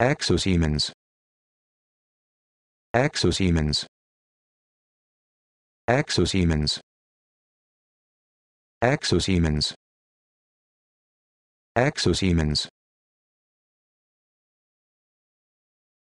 Exosemens. Exosemens. Exosemens. Exosemens. Exosemens.